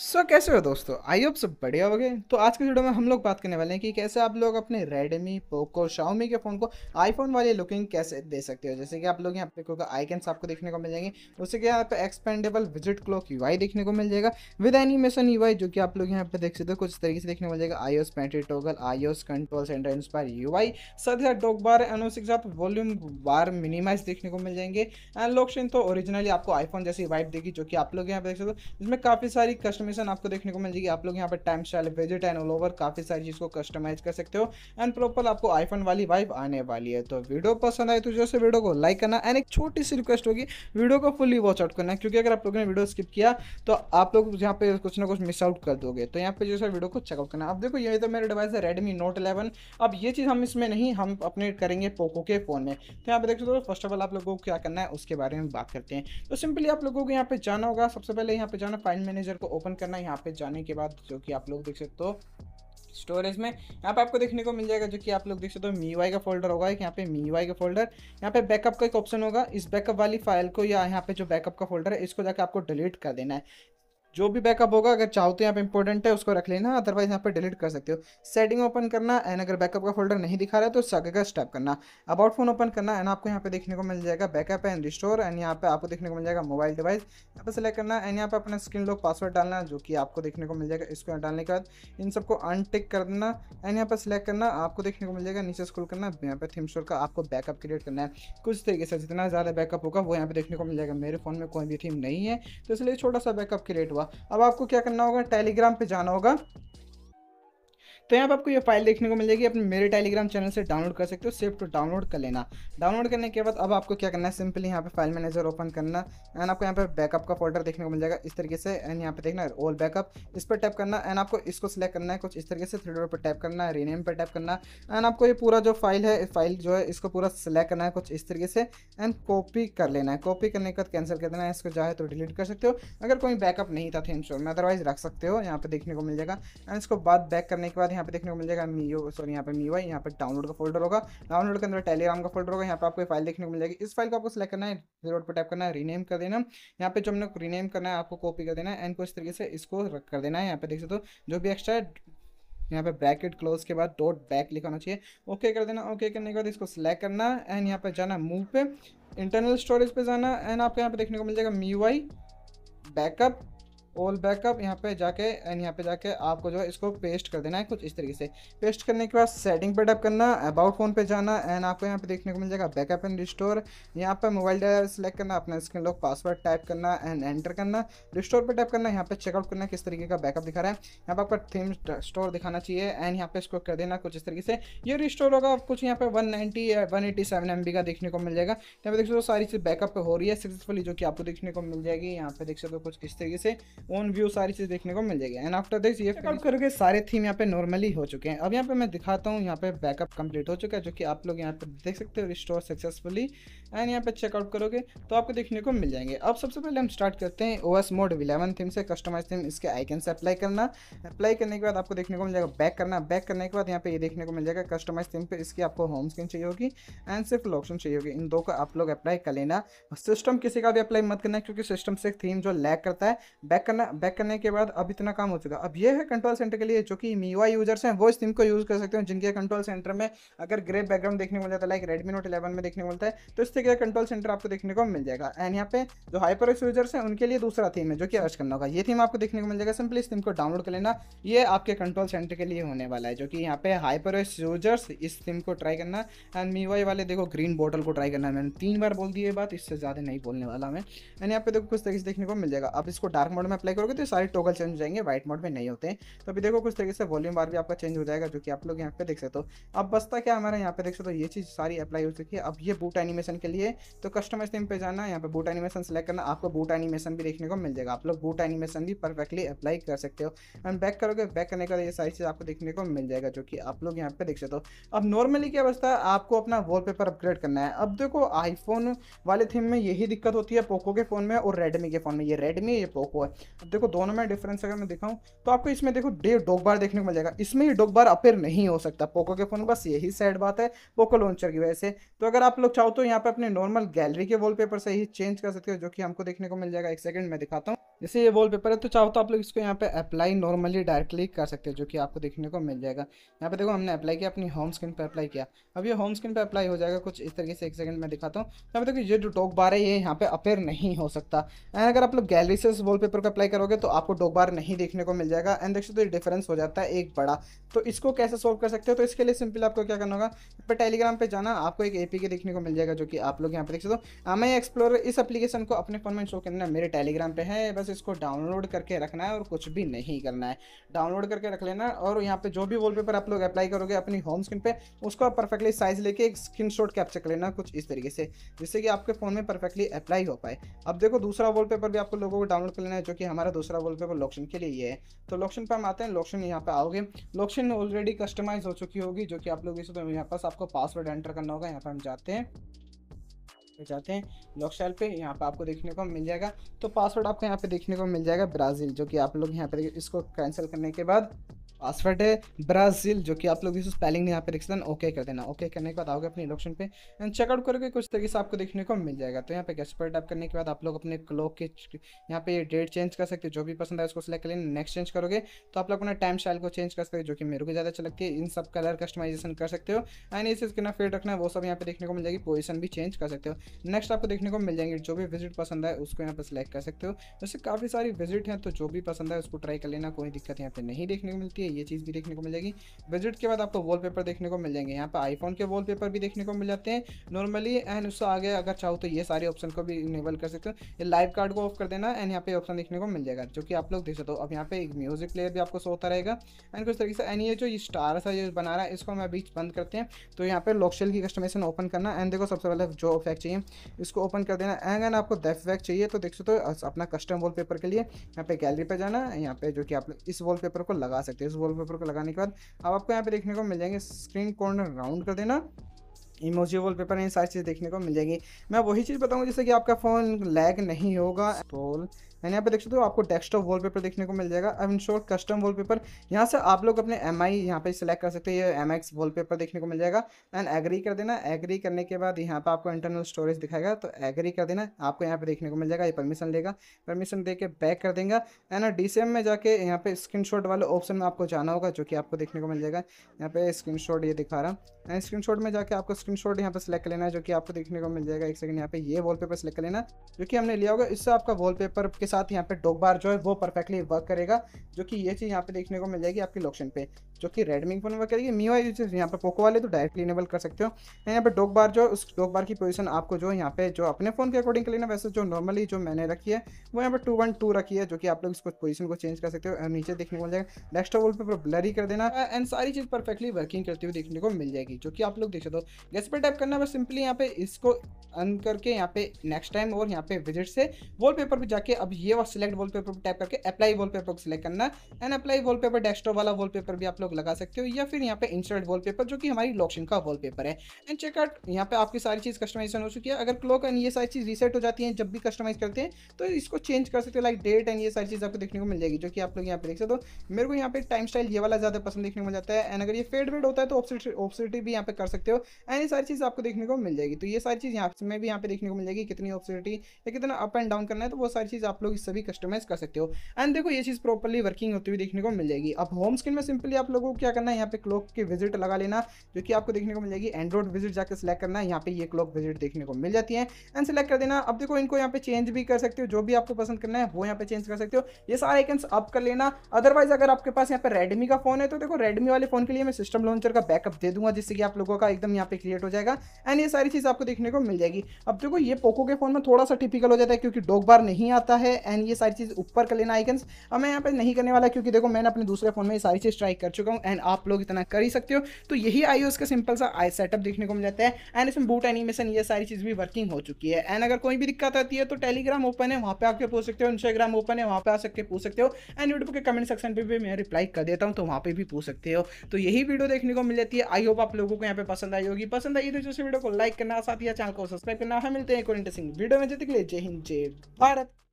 सो so, कैसे हो दोस्तों आई होप सब बढ़िया हो गए तो आज के वीडियो में हम लोग बात करने वाले हैं कि कैसे आप लोग अपने रेडमी पोको शाओमी के फ़ोन को आईफोन वाली लुकिंग कैसे दे सकते हो जैसे कि आप लोग यहाँ पे क्योंकि आइकन्स आपको देखने को मिल जाएंगे उससे क्या यहाँ पे एक्सपेंडेबल विजिट क्लॉक यू देखने को मिल जाएगा विद एनिमेशन यू जो कि आप लोग यहाँ पे देख सकते हो कुछ तरीके से देखने को मिल जाएगा आई ओस panty toggle iOS control centre inspire U I साथ ही डॉक बार एंड साथ वॉल्यूम बार मिनिमाइज देखने को मिल जाएंगे एंड लोकेशन तो ओरिजिनली आपको आईफोन जैसी वाइट देगी जो कि आप लोग यहाँ पे देख सकते हो इसमें काफ़ी सारी कस्टम इन्फॉर्मेशन आपको देखने को मिल जाएगी आप लोग यहाँ पर time style visit and all over काफ़ी सारी चीज़ को कस्टमाइज कर सकते हो एंड प्रॉपर आपको आईफोन वाली वाइब आने वाली है तो वीडियो पसंद आए तो जैसे वीडियो को लाइक करना एंड एक छोटी सी रिक्वेस्ट होगी वीडियो को फुली वॉच आउट करना क्योंकि अगर आप लोगों ने वीडियो स्किप किया तो आप लोग यहाँ पे कुछ ना कुछ मिस आउट कर दोगे तो यहाँ पे जैसे वीडियो को चेकआउट करना आप देखो ये तो मेरे डिवाइस है रेडमी नोट इलेवन अब ये चीज़ हम इसमें नहीं हम अपने करेंगे पोको के फ़ोन में तो यहाँ पे देख सकते हो फर्स्ट ऑफ ऑल आप लोगों को क्या करना है उसके बारे में बात करते हैं तो सिंपली आप लोगों को यहाँ पे जाना होगा सबसे पहले यहाँ पे जाना फाइल मैनेजर को ओपन करना है यहाँ पे जाने के बाद जो कि आप लोग देख सकते हो स्टोरेज में यहाँ पे आपको देखने को मिल जाएगा जो कि आप लोग देख सकते हो मी वाई का फोल्डर होगा एक यहाँ पे मी वाई का फोल्डर यहाँ पे बैकअप का एक ऑप्शन होगा इस बैकअप वाली फाइल को या यहाँ पे जो बैकअप का फोल्डर है इसको जाकर आपको डिलीट कर देना है जो भी बैकअप होगा अगर चाहो तो यहाँ पे इंपॉर्टेंट है उसको रख लेना अदरवाइज यहाँ पे डिलीट कर सकते हो सेटिंग ओपन करना एंड अगर बैकअप का फोल्डर नहीं दिखा रहा है तो आगे का स्टेप करना अबाउट फोन ओपन करना एंड आपको यहाँ पे देखने को मिल जाएगा बैकअप एंड रिस्टोर एंड यहाँ पे आपको देखने को मिल जाएगा मोबाइल डिवाइस यहाँ पर सेलेक्ट करना एंड यहाँ पे अपना स्क्रीन लॉक पासवर्ड डालना जो कि आपको देखने को मिल जाएगा इसको डालने के बाद इन सबको अनटिक कर देना एंड यहाँ पर सिलेक्ट करना आपको देखने को मिल जाएगा नीचे स्कूल करना यहाँ पे थीम स्टोर का आपको बैकअप क्रिएट करना है कुछ तरीके से जितना ज़्यादा बैकअप होगा वो यहाँ पे देखने को मिल जाएगा मेरे फोन में कोई भी थीम नहीं है तो इसलिए छोटा सा बैकअप क्रिएट हुआ होगा अब आपको क्या करना होगा टेलीग्राम पे जाना होगा तो यहाँ पर आपको ये फाइल देखने को मिल जाएगी अपने मेरे टेलीग्राम चैनल से डाउनलोड कर सकते हो सिर्फ टू तो डाउनलोड कर लेना डाउनलोड करने के बाद अब आपको क्या करना है सिंपली यहाँ पे फाइल मैनेजर ओपन करना एंड आपको यहाँ पे बैकअप का फोल्डर देखने को मिल जाएगा इस तरीके से एंड यहाँ पे देखना है ऑल बैकअप इस पर टैप करना एंड आपको इसको सिलेक्ट करना है कुछ इस तरीके से थ्री डॉट पर टैप करना है रीनेम पर टैप करना एंड आपको ये पूरा जो फाइल है फाइल जो है इसको पूरा सिलेक्ट करना है कुछ इस तरीके से एंड कॉपी कर लेना है कॉपी करने के बाद कैंसिल कर देना है इसको जाए तो डिलीट कर सकते हो अगर कोई बैकअप नहीं था इंश्योर तो में अदरवाइज रख सकते हो यहाँ पे देखने को मिल जाएगा एंड इसको बाद बैक करने के बाद यहाँ पे देखने को मिल जाएगा मीओ सॉरी यहाँ पे मीओ है यहाँ पे डाउनलोड का फोल्डर होगा डाउनलोड के अंदर टेलीग्राम का फोल्डर होगा यहाँ पे आपको फाइल देखने को मिल जाएगी इस फाइल को आपको सेलेक्ट करना है रोड पर टाइप करना है रीनेम कर देना यहाँ पे जो हमने रीनेम करना है आपको कॉपी कर देना है एंड को इस तरीके से इसको रख कर देना है यहाँ पे देख सकते हो जो भी एक्स्ट्रा यहाँ पे ब्रैकेट क्लोज के बाद डॉट बैक लिखाना चाहिए ओके कर देना ओके करने के बाद इसको सिलेक्ट करना एंड यहाँ पे जाना मूव पे इंटरनल स्टोरेज पे जाना एंड आपको यहाँ पे देखने को मिल जाएगा MIUI backup all backup यहाँ पे जाके एंड यहाँ पे जाके आपको जो है इसको पेस्ट कर देना है कुछ इस तरीके से पेस्ट करने के बाद सेटिंग पे टप करना अबाउट फोन पे जाना एंड आपको यहाँ पे देखने को मिल जाएगा बैकअप एंड रिस्टोर यहाँ पे मोबाइल डाटा सेलेक्ट करना अपना स्क्रीन लॉक पासवर्ड टाइप करना एंड एंटर करना रिस्टोर पर टाइप करना यहाँ पे चेकआउट करना किस तरीके का बैकअप दिखा रहा है यहाँ पर आपका थीम स्टोर दिखाना चाहिए एंड यहाँ पे इसको कर देना कुछ इस तरीके से ये रिस्टोर होगा कुछ यहाँ पे वन नाइनटी या one eighty seven M B का देखने को मिल जाएगा यहाँ पे देख सकते हो सारी चीज़ बैकअप हो रही है सक्सेसफुली जो कि आपको देखने को मिल जाएगी यहाँ पे देख सकते हो कुछ इस तरीके से ओन व्यू सारी चीज़ देखने को मिल जाएगी एंड आफ्टर दिस ये चेकआउट करोगे सारे थीम यहाँ पे नॉर्मली हो चुके हैं अब यहाँ पे मैं दिखाता हूँ यहाँ पे बैकअप कंप्लीट हो चुका है जो कि आप लोग यहाँ पे देख सकते हो रिस्टोर सक्सेसफुली एंड यहाँ पे चेकआउट करोगे तो आपको देखने को मिल जाएंगे अब सबसे पहले हम स्टार्ट करते हैं O S mode eleven theme से कस्टमाइज थीम इसके आइकन से अप्लाई करना अप्लाई करने के बाद आपको देखने को मिल जाएगा बैक करना बैक करने के बाद यहाँ पे ये देखने को मिल जाएगा कस्टमाइज थीम पर इसकी आपको होम स्क्रीन चाहिए होगी एंड सिर्फ लॉक्शन चाहिए होगी इन दो को आप लोग अप्लाई कर लेना सिस्टम किसी का भी अप्लाई मत करना क्योंकि सिस्टम से थीम जो लैक करता है बैक करना बैक करने के बाद अब इतना काम हो चुका अब ये है कंट्रोल सेंटर के लिए जो कि मीवा यूजर्स हैं वो इस थीम को यूज़ कर सकते हैं जिनके कंट्रोल सेंटर में अगर ग्रे बैकग्राउंड देखने को मिलता है लाइक रेडमी नोट इलेवन में देखने को मिलता है तो इससे क्या कंट्रोल सेंटर आपको देखने को मिल जाएगा एंड यहाँ पे जो हाइपर यूजर्स हैं उनके लिए दूसरा थीम है जो कि अर्ज करना होगा ये थीम आपको देखने को मिल जाएगा सिंपली इस थीम को डाउनलोड कर लेना ये आपके कंट्रोल सेंटर के लिए होने वाला है जो कि यहाँ पे हाइपर यूजर्स इस थीम को ट्राई करना एंड मीवाई वाले देखो ग्रीन बॉटल को ट्राई करना मैंने तीन बार बोल दी ये बात इससे ज़्यादा नहीं बोलने वाला मैं एंड यहाँ पे देखो कुछ तरीके से देखने को मिल जाएगा आप इसको डार्क मोड में अप्लाई करोगे तो सारे टोगल चेंज हो जाएंगे व्हाइट मोड में नहीं होते हैं तो अभी देखो कुछ तरीके से वॉल्यूम बार भी आपका चेंज हो जाएगा जो कि आप लोग यहाँ पे देख सकते हो अब बसता क्या हमारा यहाँ पे देख सकते हो ये चीज़ सारी अप्लाई हो चुकी है अब ये बूट एनिमेशन के लिए तो कस्टमर नेम पे जाना यहाँ पे बूट एनिमेशन सेलेक्ट करना आपको बूट एनिमेशन भी देखने को मिल जाएगा आप लोग बूट एनिमेशन भी परफेक्टली अप्लाई कर सकते हो एंड बैक करोगे बैक करने का ये सारी चीज़ आपको देखने को मिल जाएगा जो कि आप लोग यहाँ पे देख सकते हो अब नॉर्मली क्या बचता है आपको अपना पेपर अपग्रेड करना है अब देखो आईफोन वाले थीम में यही दिक्कत होती है पोको के फ़ोन में और रेडमी के फ़ोन में ये रेडमी ये पोको है अब देखो दोनों में डिफरेंस अगर मैं दिखाऊं तो आपको इसमें देखो डे डॉग बार देखने को मिल जाएगा इसमें ही डॉग बार अपेयर नहीं हो सकता पोको के फ़ोन बस यही सैड बात है पोको लॉन्चर की वजह से तो अगर आप लोग चाहो तो यहाँ पे अपने नॉर्मल गैलरी के वॉलपेपर से ही चेंज कर सकते हो जो कि हमको देखने को मिल जाएगा एक सेकंड में दिखाता हूँ जैसे ये वॉलपेपर है तो चाहो तो आप लोग इसको यहाँ पे अप्लाई नॉर्मली डायरेक्टली कर सकते हो जो कि आपको देखने को मिल जाएगा यहाँ पे देखो हमने अप्लाई किया अपनी होम स्क्रीन पर अप्लाई किया अब ये होम स्क्रीन पर अप्लाई हो जाएगा कुछ इस तरीके से एक सेकंड में दिखाता हूँ यहाँ पे देखो ये जो टॉक बार है ये यहाँ पे अपेयर नहीं हो सकता एंड अगर आप लोग गैलरी से वॉल पेपर को अप्लाई करोगे तो आपको दो बार नहीं देखने को मिल जाएगा एंड देख सकते डिफरेंस हो जाता है एक बड़ा तो इसको कैसे सोल्व कर सकते हो तो इसके लिए सिंपल आपको क्या करना होगा पर टेलीग्राम पर जाना आपको एक एपी के देखने को मिल जाएगा जो कि आप लोग यहाँ पर देख सकते हो हाँ, मैं एक्सप्लोर इस अपलीकेशन को अपने फोन में शो करना मेरे टेलीग्राम पर है बस इसको डाउनलोड करके रखना है और कुछ भी नहीं करना है डाउनलोड करके रख लेना और यहाँ पे जो भी वॉल आप लोग अप्लाई करोगे अपनी होम स्क्रीन पर उसको आप परफेक्टली साइज लेके एक स्क्रीन शॉट कैप्चर कर लेना कुछ इस तरीके से जिससे कि आपके फ़ोन में परफेक्टली अप्लाई हो पाए अब देखो दूसरा वॉलपेपर भी आपको लोगों को डाउनलोड कर लेना है जो कि हमारा दूसरा वॉल पेपर लोक्शन के लिए ये है तो लोक्शन पे हम आते हैं लोक्शन यहाँ पे आओगे लोक्शन ऑलरेडी कस्टमाइज हो चुकी होगी जो कि आप लोग इसमें तो यहाँ पास आपको पासवर्ड एंटर करना होगा यहाँ पर हम जाते हैं जाते हैं लॉक पे यहाँ पे आपको देखने को मिल जाएगा तो पासवर्ड आपको यहाँ पे देखने को मिल जाएगा ब्राज़ील जो कि आप लोग यहाँ पे इसको कैंसिल करने के बाद पासवर्ड है ब्राज़ील जो कि आप लोग इस स्पेलिंग यहाँ पे लिख सकते हैं ओके कर देना ओके करने के बाद आओगे अपने इंडक्शन पे एंड चेकआउट करोगे कुछ तरीके से आपको देखने को मिल जाएगा तो यहाँ पे गेस्ट पर टैप करने के बाद आप लोग अपने क्लॉक के यहाँ पे डेट चेंज कर सकते हो जो भी पसंद आए उसको सेलेक्ट कर लेना नेक्स्ट चेंज करोगे तो आप लोग अपना टाइम स्टाइल को चेंज कर सकते जो कि मेरे को ज़्यादा अच्छा लगती है इन सब कलर कस्टमाइजेशन कर सकते हो एंड इस चीज़ कितना रखना है वो सब यहाँ पे देखने को मिल जाएगी पोजिशन भी चेंज कर सकते हो नेक्स्ट आपको देखने को मिल जाएंगे जो भी विजिट पसंद है उसको यहाँ पर सिलेक्ट कर सकते हो वैसे काफ़ी सारी विजिट हैं तो जो भी पसंद है उसको ट्राई कर लेना कोई दिक्कत यहाँ पे नहीं देखने को मिलती है ये चीज़ भी देखने को मिल जाएगी विजिट के बाद आपको वॉलपेपर देखने को मिल जाएंगे यहाँ पर आईफोन के वॉलपेपर भी देखने को मिल जाते हैं नॉर्मली एंड उससे आगे अगर चाहो तो ये सारे ऑप्शन को भी इनेबल कर सकते हो ये लाइव कार्ड को ऑफ कर देना एंड यहाँ पे ऑप्शन देखने को मिल जाएगा जो कि आप लोग देख सकते हो अब यहाँ पे एक म्यूजिक प्लेयर भी आपको सो होता रहेगा एंड कुछ तरीके से एंड ये जो ये स्टार सा ये बना रहा है इसको हम अभी बंद करते हैं तो यहाँ पे लॉकशेल की कस्टमेशन ओपन करना एंड देखो सबसे पहले जो इफेक्ट चाहिए इसको ओपन कर देना एंड एंड आपको डेफ वैक चाहिए तो देख सकते हो अपना कस्टम वॉलपेपर के लिए यहाँ पे गैलरी पर जाना यहाँ पे जो कि आप इस वॉलपेपर को लगा सकते हैं इस वॉलपेपर को लगाने के बाद अब आपको यहाँ पे देखने को मिल जाएंगे स्क्रीन कॉर्नर राउंड कर देना इमोजी वॉलपेपर इन सारी चीज़ देखने को मिल जाएगी मैं वही चीज़ बताऊँगा जैसे कि आपका फ़ोन लैग नहीं होगा तो एंड यहाँ पे देख सकते हो आपको डेस्कटॉप वॉलपेपर देखने को मिल जाएगा I am sure custom wallpaper यहाँ से आप लोग अपने एम आई यहाँ पे सिलेक्ट कर सकते हैं ये एम एक्स वॉलपेपर देखने को मिल जाएगा एंड एग्री कर देना एग्री करने के बाद यहाँ पे आपको इंटरनल स्टोरेज दिखाएगा तो एग्री कर देना आपको यहाँ पे देखने को मिल जाएगा ये परमिशन लेगा परमिशन दे के बैक कर देगा एंड डी में जाके यहाँ पे स्क्रीन वाले ऑप्शन में आपको जाना होगा जो कि आपको देखने को मिल जाएगा यहाँ पे स्क्रीन ये दिखा रहा हूँ एंड स्क्रीन में जाके आपको स्क्रीन शॉट यहाँ पे सिलेक्ट लेना है जो कि आपको देखने को मिल जाएगा एक सेकंड यहाँ पे ये पेपर सिलेक्ट कर लेना जो कि हमने लिया होगा इससे आपका वॉलपेपर के साथ यहाँ पे डोक बार जो है वो परफेक्टली वर्क करेगा जो कि ये चीज़ यहाँ पे देखने को मिल जाएगी आपकी लोकेशन पे जो कि रेडमी फोन वर्क करेगी मी वाई चीज़ यहाँ पे पोको वाले तो डायरेक्टली इनेबल कर सकते हो यहाँ पे डोक बार जो उस डोक बार की पोजिशन आपको जो यहाँ पे जो अपने फ़ोन के अकॉर्डिंग कर लेना वैसे जो नॉर्मली जो मैंने रखी है वो यहाँ पर टू वन टू रखी है जो कि आप लोग इस पोजिशन को चेंज कर सकते हो नीचे देखने को मिल जाएगा डेस्कटॉप वॉल पर ब्लरी कर देना एंड सारी चीज़ परफेक्टली वर्किंग करती हुई देखने को मिल जाएगी जो कि आप लोग देख सकते हो गैस पर टाइप करना बस सिंपली यहाँ पे इसको अन करके यहाँ पे नेक्स्ट टाइम और यहाँ पे विजिट से वॉलपेपर पे जाके अब ये वाला सिलेक्ट पेपर टाइप करके अप्लाई पेपर को सिलेक्ट करना एंड अप्लाई पेपर डेस्कटॉप वाला पेपर भी आप लोग लगा सकते हो या फिर यहाँ पे इंसर्ट पेपर जो कि हमारी लॉक्शन का पेपर है एंड चेकआउट यहाँ पे आपकी सारी चीज़ कस्टमाइजेशन हो चुकी है अगर क्लॉक एंड ये सारी चीज़ रीसेट हो जाती है जब भी कस्टमाइज करते हैं तो इसको चेंज कर सकते हो लाइक डेट एंड ये सारी चीज़ आपको देखने को मिल जाएगी जो कि आप लोग यहाँ पे देख सकते हो मेरे को यहाँ पे टाइम स्टाइल ये वाला ज़्यादा पसंद देखने को मिल जाता है एंड अगर ये फेड वेड होता है तो ऑप्शनिटी भी यहाँ पे कर सकते हो एंड ये सारी चीज़ आपको देखने को मिल जाएगी तो ये सारी चीज़ यहाँ में भी यहाँ पे देखने को मिल जाएगी कितनी ऑप्शनिटी या कितना अप एंड डाउन करना है तो वो सारी चीज़ आप लोग लोग इससे कस्टमाइज कर सकते हो एंड देखो ये चीज़ प्रॉपरली वर्किंग होती हुई देखने को मिल जाएगी अब होम स्क्रीन में सिंपली आप लोगों को क्या करना है यहाँ पे क्लॉक की विजिट लगा लेना जो कि आपको देखने को मिल जाएगी एंड्रॉइड विजिट जाकर सिलेक्ट करना है यहाँ पे ये क्लॉक विजिट देखने को मिल जाती है एंड सिलेक्ट कर देना अब देखो इनको यहाँ पे चेंज भी कर सकते हो जो भी आपको पसंद करना है वो यहाँ पे चेंज कर सकते हो ये सारे आइकन्स अप कर लेना अदरवाइज अगर आपके पास यहाँ पे रेडमी का फोन है तो देखो रेडमी वाले फोन के लिए मैं सिस्टम लॉन्चर का बैकअप दे दूंगा जिससे कि आप लोगों का एकदम यहाँ पे क्रिएट हो जाएगा एंड ये सारी चीज़ आपको देखने को मिल जाएगी अब देखो ये पोको के फोन में थोड़ा सा टिपिकल हो जाता है क्योंकि डॉग बार नहीं आता है एंड ये सारी चीज़ ऊपर कर लेना आइकन्स अब मैं यहाँ पर नहीं करने वाला क्योंकि देखो मैंने अपने दूसरे फ़ोन में ये सारी चीज़ ट्राई कर चुका हूँ एंड आप लोग इतना कर ही सकते हो तो यही आई का सिंपल सा आई सेटअप देखने को मिल जाता है एंड इसमें बूट एनिमेशन ये सारी चीज़ भी वर्किंग हो चुकी है एंड अगर कोई भी दिक्कत आती है तो टेलीग्राम ओपन है वहाँ पर आके पूछ सकते हो इंस्टाग्राम ओपन है वहाँ पर आ सकते पूछ सकते हो एंड यूट्यूब के कमेंट सेक्शन पर भी मैं रिप्लाई कर देता हूँ तो वहाँ पर भी पूछ सकते हो तो यही वीडियो देखने को मिल जाती है आई होप आप लोगों को यहाँ पे पसंद आई होगी पसंद आई तो जो वीडियो को लाइक करना साथ ही चैनल को सब्सक्राइब करना है मिलते हैं एक और इंटरेस्टिंग वीडियो में जितने के लिए जय हिंद जय भारत